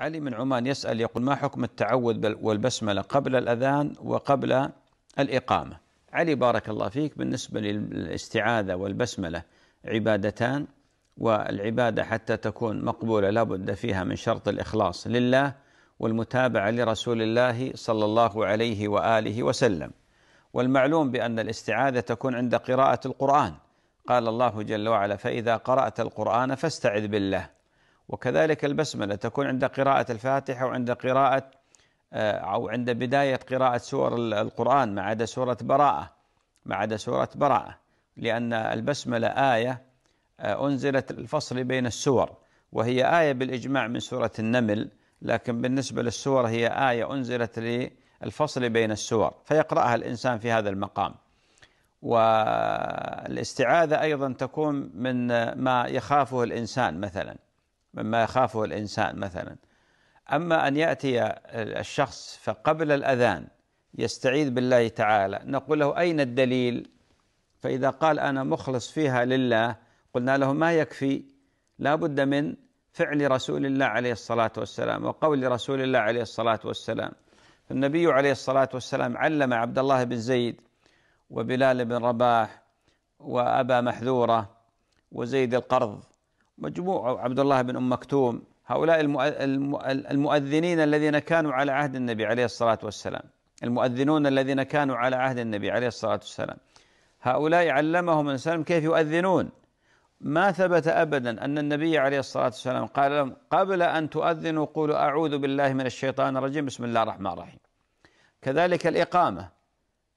علي من عمان يسأل يقول ما حكم التعود والبسملة قبل الأذان وقبل الإقامة علي بارك الله فيك بالنسبة للاستعاذة والبسملة عبادتان والعبادة حتى تكون مقبولة لابد فيها من شرط الإخلاص لله والمتابعة لرسول الله صلى الله عليه وآله وسلم والمعلوم بأن الاستعاذة تكون عند قراءة القرآن قال الله جل وعلا فإذا قرأت القرآن فاستعذ بالله وكذلك البسملة تكون عند قراءة الفاتحة وعند قراءة آه، أو عند بداية قراءة سور القرآن ما عدا سورة براءة ما عدا سورة براءة لأن البسملة آية آه، أنزلت الفصل بين السور وهي آية بالإجماع من سورة النمل لكن بالنسبة للسور هي آية أنزلت للفصل بين السور فيقرأها الإنسان في هذا المقام والاستعاذة أيضا تكون من ما يخافه الإنسان مثلا مما يخافه الانسان مثلا اما ان ياتي الشخص فقبل الاذان يستعيذ بالله تعالى نقول له اين الدليل فاذا قال انا مخلص فيها لله قلنا له ما يكفي لا بد من فعل رسول الله عليه الصلاه والسلام وقول رسول الله عليه الصلاه والسلام فالنبي عليه الصلاه والسلام علم عبد الله بن زيد وبلال بن رباح وابا محذوره وزيد القرض مجموع عبد الله بن أم مكتوم هؤلاء المؤذنين الذين كانوا على عهد النبي عليه الصلاة والسلام المؤذنون الذين كانوا على عهد النبي عليه الصلاة والسلام هؤلاء علمهم النبي كيف يؤذنون ما ثبت أبدا أن النبي عليه الصلاة والسلام قال لهم قبل أن تؤذنوا قولوا أعوذ بالله من الشيطان الرجيم بسم الله الرحمن الرحيم كذلك الإقامة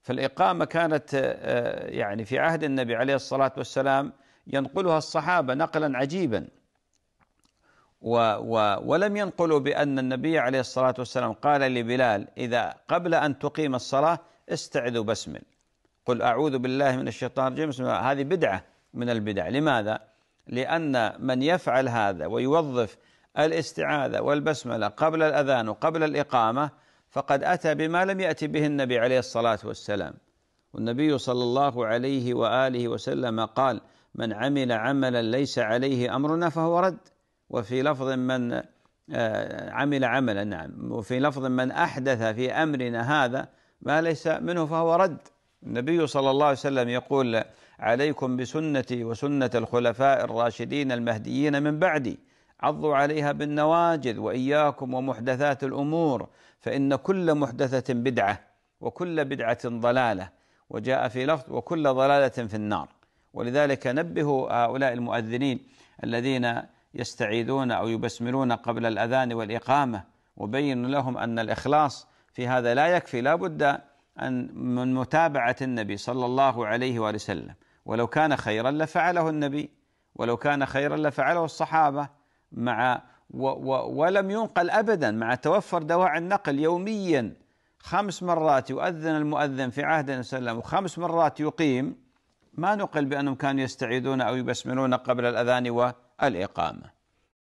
فالإقامة كانت آه، يعني في عهد النبي عليه الصلاة والسلام ينقلها الصحابه نقلا عجيبا و و ولم ينقلوا بان النبي عليه الصلاه والسلام قال لبلال اذا قبل ان تقيم الصلاه استعذ بسمل قل اعوذ بالله من الشيطان الرجيم هذه بدعه من البدع لماذا؟ لان من يفعل هذا ويوظف الاستعاذه والبسمله قبل الاذان وقبل الاقامه فقد اتى بما لم ياتي به النبي عليه الصلاه والسلام والنبي صلى الله عليه واله وسلم قال: من عمل عملا ليس عليه امرنا فهو رد وفي لفظ من آه، عمل عملا نعم وفي لفظ من احدث في امرنا هذا ما ليس منه فهو رد النبي صلى الله عليه وسلم يقول عليكم بسنتي وسنه الخلفاء الراشدين المهديين من بعدي عضوا عليها بالنواجذ واياكم ومحدثات الامور فان كل محدثه بدعه وكل بدعه ضلاله وجاء في لفظ وكل ضلاله في النار ولذلك نبهوا هؤلاء المؤذنين الذين يستعيذون أو يبسملون قبل الأذان والإقامة وبينوا لهم أن الإخلاص في هذا لا يكفي لا بد أن من متابعة النبي صلى الله عليه وآله وسلم ولو كان خيرا لفعله النبي ولو كان خيرا لفعله الصحابة مع و و ولم ينقل أبدا مع توفر دواعي النقل يوميا خمس مرات يؤذن المؤذن في عهد النبي صلى الله عليه وسلم وخمس مرات يقيم ما نقل بأنهم كانوا يستعيدون أو يبسملون قبل الأذان والإقامة